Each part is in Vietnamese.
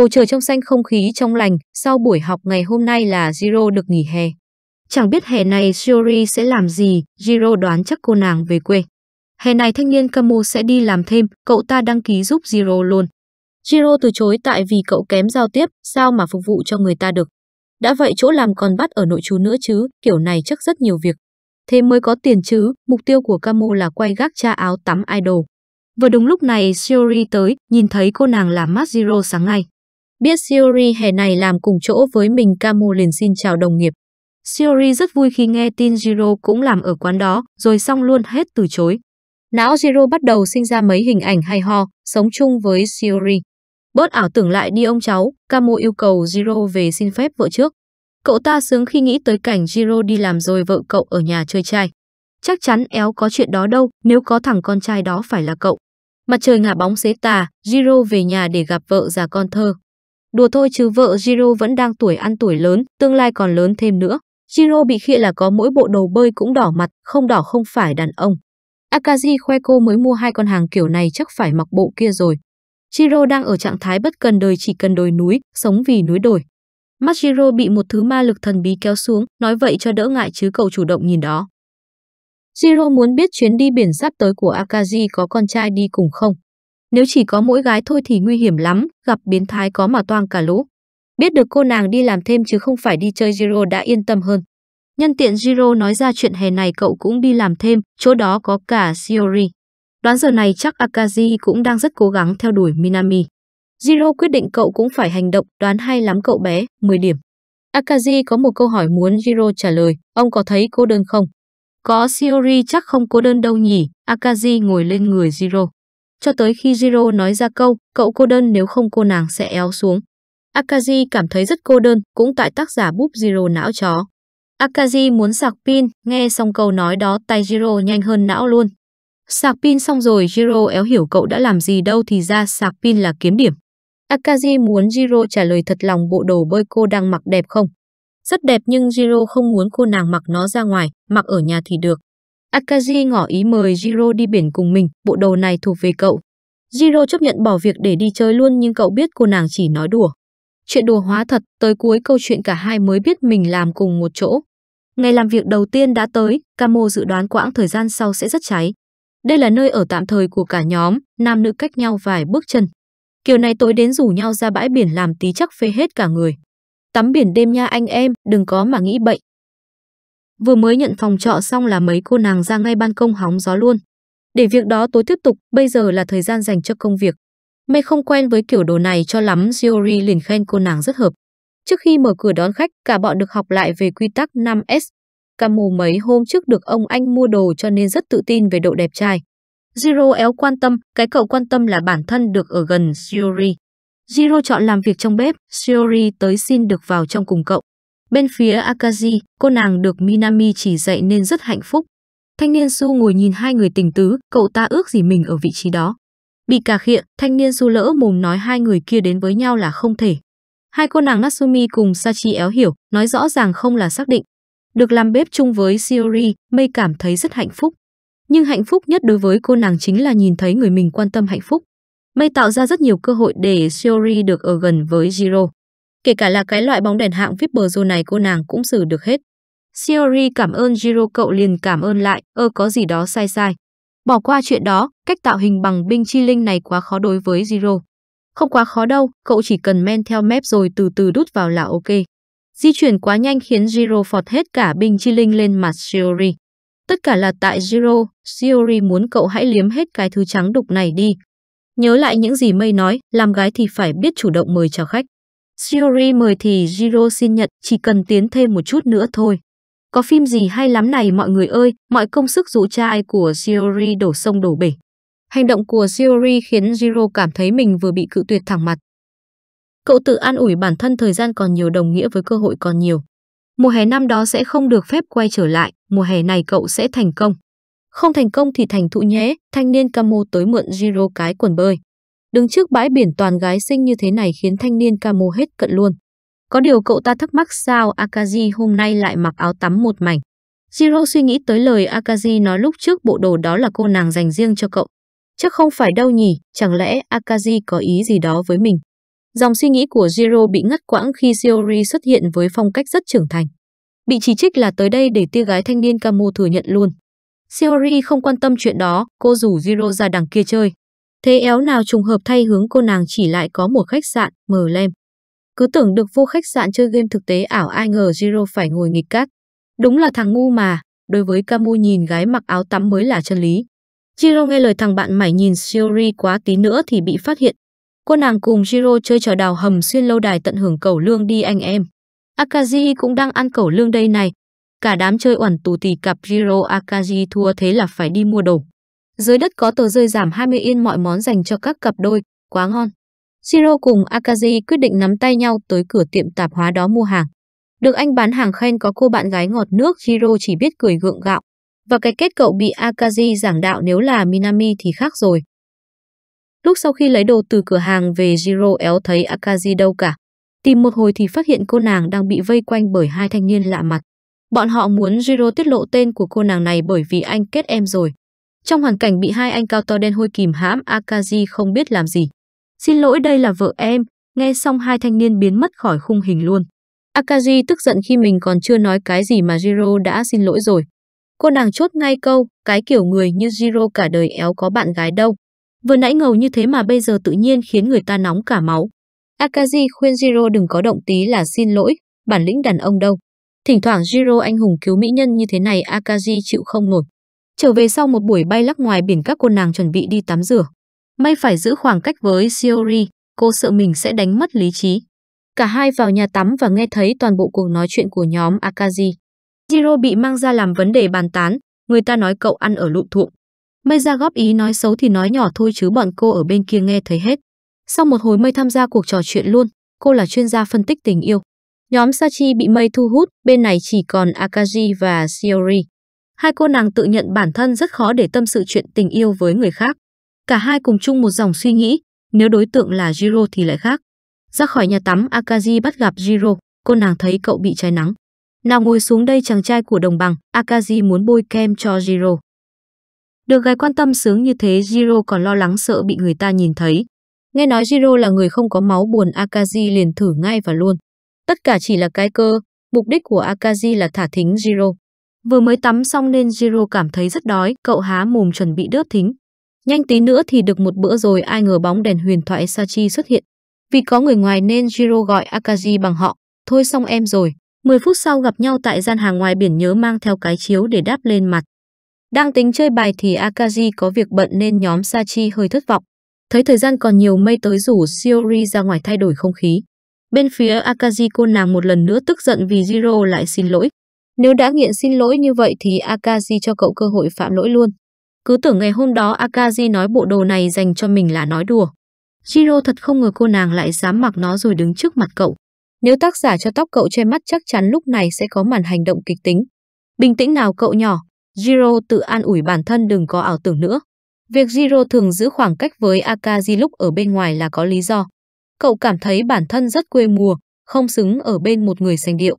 Bầu trời trong xanh không khí trong lành, sau buổi học ngày hôm nay là Giro được nghỉ hè. Chẳng biết hè này Shiori sẽ làm gì, Giro đoán chắc cô nàng về quê. Hè này thanh niên Camo sẽ đi làm thêm, cậu ta đăng ký giúp Giro luôn. Giro từ chối tại vì cậu kém giao tiếp, sao mà phục vụ cho người ta được. Đã vậy chỗ làm còn bắt ở nội chú nữa chứ, kiểu này chắc rất nhiều việc. Thế mới có tiền chứ, mục tiêu của Camo là quay gác cha áo tắm idol. Vừa đúng lúc này Shiori tới, nhìn thấy cô nàng làm mát Giro sáng nay. Biết Siori hè này làm cùng chỗ với mình Camo liền xin chào đồng nghiệp. Siori rất vui khi nghe tin Jiro cũng làm ở quán đó, rồi xong luôn hết từ chối. Não Jiro bắt đầu sinh ra mấy hình ảnh hay ho, sống chung với Siori. Bớt ảo tưởng lại đi ông cháu, Camo yêu cầu Jiro về xin phép vợ trước. Cậu ta sướng khi nghĩ tới cảnh Jiro đi làm rồi vợ cậu ở nhà chơi trai. Chắc chắn éo có chuyện đó đâu, nếu có thằng con trai đó phải là cậu. Mặt trời ngả bóng xế tà, Jiro về nhà để gặp vợ già con thơ, Đùa thôi chứ vợ Jiro vẫn đang tuổi ăn tuổi lớn, tương lai còn lớn thêm nữa. Jiro bị khịa là có mỗi bộ đồ bơi cũng đỏ mặt, không đỏ không phải đàn ông. Akaji khoe cô mới mua hai con hàng kiểu này chắc phải mặc bộ kia rồi. Jiro đang ở trạng thái bất cần đời chỉ cần đồi núi, sống vì núi đồi. Mắt Jiro bị một thứ ma lực thần bí kéo xuống, nói vậy cho đỡ ngại chứ cậu chủ động nhìn đó. Jiro muốn biết chuyến đi biển sắp tới của Akaji có con trai đi cùng không. Nếu chỉ có mỗi gái thôi thì nguy hiểm lắm, gặp biến thái có mà toang cả lũ. Biết được cô nàng đi làm thêm chứ không phải đi chơi Jiro đã yên tâm hơn. Nhân tiện Jiro nói ra chuyện hè này cậu cũng đi làm thêm, chỗ đó có cả Shiori. Đoán giờ này chắc Akaji cũng đang rất cố gắng theo đuổi Minami. Jiro quyết định cậu cũng phải hành động, đoán hay lắm cậu bé, 10 điểm. Akaji có một câu hỏi muốn Jiro trả lời, ông có thấy cô đơn không? Có Shiori chắc không cô đơn đâu nhỉ, Akaji ngồi lên người Jiro cho tới khi Jiro nói ra câu, cậu cô đơn nếu không cô nàng sẽ éo xuống. Akaji cảm thấy rất cô đơn, cũng tại tác giả búp Jiro não chó. Akaji muốn sạc pin, nghe xong câu nói đó tay Jiro nhanh hơn não luôn. Sạc pin xong rồi Jiro éo hiểu cậu đã làm gì đâu thì ra sạc pin là kiếm điểm. Akaji muốn Jiro trả lời thật lòng bộ đồ bơi cô đang mặc đẹp không? Rất đẹp nhưng Jiro không muốn cô nàng mặc nó ra ngoài, mặc ở nhà thì được. Akaji ngỏ ý mời Jiro đi biển cùng mình, bộ đồ này thuộc về cậu. Jiro chấp nhận bỏ việc để đi chơi luôn nhưng cậu biết cô nàng chỉ nói đùa. Chuyện đùa hóa thật, tới cuối câu chuyện cả hai mới biết mình làm cùng một chỗ. Ngày làm việc đầu tiên đã tới, Camo dự đoán quãng thời gian sau sẽ rất cháy. Đây là nơi ở tạm thời của cả nhóm, nam nữ cách nhau vài bước chân. Kiểu này tối đến rủ nhau ra bãi biển làm tí chắc phê hết cả người. Tắm biển đêm nha anh em, đừng có mà nghĩ bậy. Vừa mới nhận phòng trọ xong là mấy cô nàng ra ngay ban công hóng gió luôn. Để việc đó tối tiếp tục, bây giờ là thời gian dành cho công việc. Mê không quen với kiểu đồ này cho lắm, Giori liền khen cô nàng rất hợp. Trước khi mở cửa đón khách, cả bọn được học lại về quy tắc 5S. camu mấy hôm trước được ông anh mua đồ cho nên rất tự tin về độ đẹp trai. Zero éo quan tâm, cái cậu quan tâm là bản thân được ở gần Shiori. Zero chọn làm việc trong bếp, Shiori tới xin được vào trong cùng cậu. Bên phía Akaji, cô nàng được Minami chỉ dạy nên rất hạnh phúc. Thanh niên Su ngồi nhìn hai người tình tứ, cậu ta ước gì mình ở vị trí đó. Bị cà khịa, thanh niên Su lỡ mồm nói hai người kia đến với nhau là không thể. Hai cô nàng Natsumi cùng Sachi éo hiểu, nói rõ ràng không là xác định. Được làm bếp chung với Shiori, Mây cảm thấy rất hạnh phúc. Nhưng hạnh phúc nhất đối với cô nàng chính là nhìn thấy người mình quan tâm hạnh phúc. Mây tạo ra rất nhiều cơ hội để Shiori được ở gần với Jiro. Kể cả là cái loại bóng đèn hạng VIP Pro này cô nàng cũng xử được hết. Siori cảm ơn jiro cậu liền cảm ơn lại, ơ có gì đó sai sai. Bỏ qua chuyện đó, cách tạo hình bằng binh chi linh này quá khó đối với jiro. Không quá khó đâu, cậu chỉ cần men theo mép rồi từ từ đút vào là ok. Di chuyển quá nhanh khiến jiro phọt hết cả binh chi linh lên mặt Shiori. Tất cả là tại jiro. Shiori muốn cậu hãy liếm hết cái thứ trắng đục này đi. Nhớ lại những gì mây nói, làm gái thì phải biết chủ động mời chào khách. Shiori mời thì Jiro xin nhận, chỉ cần tiến thêm một chút nữa thôi. Có phim gì hay lắm này mọi người ơi, mọi công sức rũ trai của Shiori đổ sông đổ bể. Hành động của Shiori khiến Jiro cảm thấy mình vừa bị cự tuyệt thẳng mặt. Cậu tự an ủi bản thân thời gian còn nhiều đồng nghĩa với cơ hội còn nhiều. Mùa hè năm đó sẽ không được phép quay trở lại, mùa hè này cậu sẽ thành công. Không thành công thì thành thụ nhé, thanh niên Camo tới mượn Jiro cái quần bơi. Đứng trước bãi biển toàn gái xinh như thế này khiến thanh niên Camo hết cận luôn. Có điều cậu ta thắc mắc sao Akaji hôm nay lại mặc áo tắm một mảnh. Jiro suy nghĩ tới lời Akaji nói lúc trước bộ đồ đó là cô nàng dành riêng cho cậu. Chắc không phải đâu nhỉ, chẳng lẽ Akaji có ý gì đó với mình. Dòng suy nghĩ của Jiro bị ngắt quãng khi Shiori xuất hiện với phong cách rất trưởng thành. Bị chỉ trích là tới đây để tia gái thanh niên Kamo thừa nhận luôn. Shiori không quan tâm chuyện đó, cô rủ Jiro ra đằng kia chơi. Thế éo nào trùng hợp thay hướng cô nàng chỉ lại có một khách sạn, mờ lem. Cứ tưởng được vô khách sạn chơi game thực tế ảo ai ngờ Zero phải ngồi nghịch cát. Đúng là thằng ngu mà, đối với Camu nhìn gái mặc áo tắm mới là chân lý. Zero nghe lời thằng bạn mải nhìn Shiori quá tí nữa thì bị phát hiện. Cô nàng cùng Zero chơi trò đào hầm xuyên lâu đài tận hưởng cẩu lương đi anh em. Akaji cũng đang ăn cẩu lương đây này. Cả đám chơi oằn tù tì cặp Jiro Akaji thua thế là phải đi mua đồ. Dưới đất có tờ rơi giảm 20 yên mọi món dành cho các cặp đôi, quá ngon. Shiro cùng Akaji quyết định nắm tay nhau tới cửa tiệm tạp hóa đó mua hàng. Được anh bán hàng khen có cô bạn gái ngọt nước, Shiro chỉ biết cười gượng gạo. Và cái kết cậu bị Akaji giảng đạo nếu là Minami thì khác rồi. Lúc sau khi lấy đồ từ cửa hàng về Jiro éo thấy Akaji đâu cả. Tìm một hồi thì phát hiện cô nàng đang bị vây quanh bởi hai thanh niên lạ mặt. Bọn họ muốn Jiro tiết lộ tên của cô nàng này bởi vì anh kết em rồi. Trong hoàn cảnh bị hai anh cao to đen hôi kìm hãm, Akaji không biết làm gì. Xin lỗi đây là vợ em, nghe xong hai thanh niên biến mất khỏi khung hình luôn. Akaji tức giận khi mình còn chưa nói cái gì mà Jiro đã xin lỗi rồi. Cô nàng chốt ngay câu, cái kiểu người như Jiro cả đời éo có bạn gái đâu. Vừa nãy ngầu như thế mà bây giờ tự nhiên khiến người ta nóng cả máu. Akaji khuyên Jiro đừng có động tí là xin lỗi, bản lĩnh đàn ông đâu. Thỉnh thoảng Jiro anh hùng cứu mỹ nhân như thế này Akaji chịu không nổi. Trở về sau một buổi bay lắc ngoài biển các cô nàng chuẩn bị đi tắm rửa. May phải giữ khoảng cách với Siori, cô sợ mình sẽ đánh mất lý trí. Cả hai vào nhà tắm và nghe thấy toàn bộ cuộc nói chuyện của nhóm Akaji. Jiro bị mang ra làm vấn đề bàn tán, người ta nói cậu ăn ở lụm thụm. Mây ra góp ý nói xấu thì nói nhỏ thôi chứ bọn cô ở bên kia nghe thấy hết. Sau một hồi Mây tham gia cuộc trò chuyện luôn, cô là chuyên gia phân tích tình yêu. Nhóm Sachi bị Mây thu hút, bên này chỉ còn Akaji và Shiori. Hai cô nàng tự nhận bản thân rất khó để tâm sự chuyện tình yêu với người khác. Cả hai cùng chung một dòng suy nghĩ, nếu đối tượng là Jiro thì lại khác. Ra khỏi nhà tắm Akaji bắt gặp Jiro, cô nàng thấy cậu bị cháy nắng. Nào ngồi xuống đây chàng trai của đồng bằng, Akaji muốn bôi kem cho Jiro. Được gái quan tâm sướng như thế Jiro còn lo lắng sợ bị người ta nhìn thấy. Nghe nói Jiro là người không có máu buồn Akaji liền thử ngay và luôn. Tất cả chỉ là cái cơ, mục đích của Akaji là thả thính Jiro. Vừa mới tắm xong nên Jiro cảm thấy rất đói, cậu há mồm chuẩn bị đớp thính. Nhanh tí nữa thì được một bữa rồi ai ngờ bóng đèn huyền thoại Sachi xuất hiện. Vì có người ngoài nên Jiro gọi Akaji bằng họ. Thôi xong em rồi. 10 phút sau gặp nhau tại gian hàng ngoài biển nhớ mang theo cái chiếu để đáp lên mặt. Đang tính chơi bài thì Akaji có việc bận nên nhóm Sachi hơi thất vọng. Thấy thời gian còn nhiều mây tới rủ Shiori ra ngoài thay đổi không khí. Bên phía Akaji cô nàng một lần nữa tức giận vì Jiro lại xin lỗi, nếu đã nghiện xin lỗi như vậy thì Akaji cho cậu cơ hội phạm lỗi luôn. Cứ tưởng ngày hôm đó Akaji nói bộ đồ này dành cho mình là nói đùa. Jiro thật không ngờ cô nàng lại dám mặc nó rồi đứng trước mặt cậu. Nếu tác giả cho tóc cậu che mắt chắc chắn lúc này sẽ có màn hành động kịch tính. Bình tĩnh nào cậu nhỏ, Jiro tự an ủi bản thân đừng có ảo tưởng nữa. Việc Jiro thường giữ khoảng cách với Akaji lúc ở bên ngoài là có lý do. Cậu cảm thấy bản thân rất quê mùa, không xứng ở bên một người sành điệu.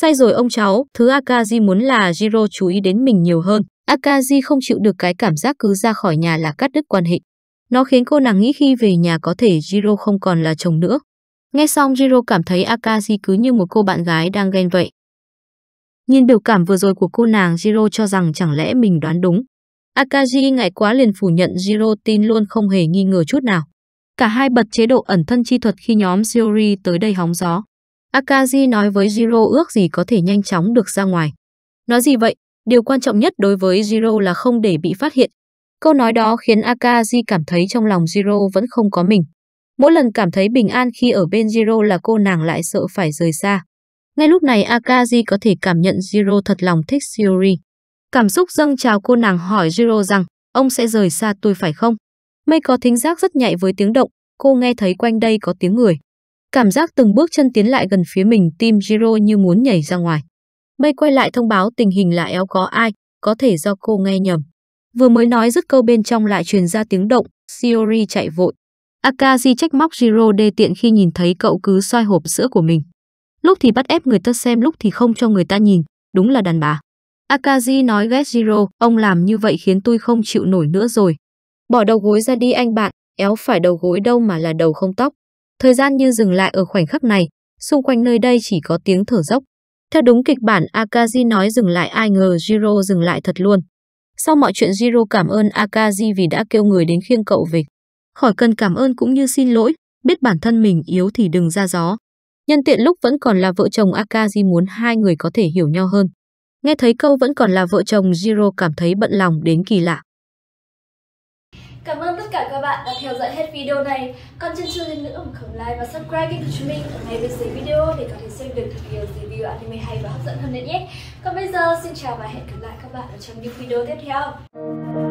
Sai rồi ông cháu, thứ Akaji muốn là Jiro chú ý đến mình nhiều hơn. Akaji không chịu được cái cảm giác cứ ra khỏi nhà là cắt đứt quan hệ. Nó khiến cô nàng nghĩ khi về nhà có thể Jiro không còn là chồng nữa. Nghe xong Jiro cảm thấy Akaji cứ như một cô bạn gái đang ghen vậy. Nhìn biểu cảm vừa rồi của cô nàng Jiro cho rằng chẳng lẽ mình đoán đúng. Akaji ngại quá liền phủ nhận Jiro tin luôn không hề nghi ngờ chút nào. Cả hai bật chế độ ẩn thân chi thuật khi nhóm Shiori tới đây hóng gió. Akaji nói với Jiro ước gì có thể nhanh chóng được ra ngoài. Nói gì vậy, điều quan trọng nhất đối với Jiro là không để bị phát hiện. Câu nói đó khiến Akaji cảm thấy trong lòng Jiro vẫn không có mình. Mỗi lần cảm thấy bình an khi ở bên Jiro là cô nàng lại sợ phải rời xa. Ngay lúc này Akaji có thể cảm nhận Jiro thật lòng thích Shiori. Cảm xúc dâng trào cô nàng hỏi Jiro rằng, ông sẽ rời xa tôi phải không? Mây có thính giác rất nhạy với tiếng động, cô nghe thấy quanh đây có tiếng người. Cảm giác từng bước chân tiến lại gần phía mình tim Jiro như muốn nhảy ra ngoài. Mây quay lại thông báo tình hình là éo có ai, có thể do cô nghe nhầm. Vừa mới nói dứt câu bên trong lại truyền ra tiếng động, Shiori chạy vội. Akashi trách móc Jiro đê tiện khi nhìn thấy cậu cứ soi hộp sữa của mình. Lúc thì bắt ép người ta xem lúc thì không cho người ta nhìn, đúng là đàn bà. Akashi nói ghét Jiro ông làm như vậy khiến tôi không chịu nổi nữa rồi. Bỏ đầu gối ra đi anh bạn, éo phải đầu gối đâu mà là đầu không tóc. Thời gian như dừng lại ở khoảnh khắc này, xung quanh nơi đây chỉ có tiếng thở dốc. Theo đúng kịch bản Akaji nói dừng lại ai ngờ Jiro dừng lại thật luôn. Sau mọi chuyện Jiro cảm ơn Akaji vì đã kêu người đến khiêng cậu về. Khỏi cần cảm ơn cũng như xin lỗi, biết bản thân mình yếu thì đừng ra gió. Nhân tiện lúc vẫn còn là vợ chồng Akaji muốn hai người có thể hiểu nhau hơn. Nghe thấy câu vẫn còn là vợ chồng Jiro cảm thấy bận lòng đến kỳ lạ. Cảm ơn tất cả các bạn đã theo dõi hết video này. Còn chân chưa lên nữa đừng khẩn like và subscribe kênh của chúng mình ở ngay bên dưới video để có thể xem được nhiều review anime hay và hấp dẫn hơn nữa nhé. Còn bây giờ xin chào và hẹn gặp lại các bạn ở trong những video tiếp theo.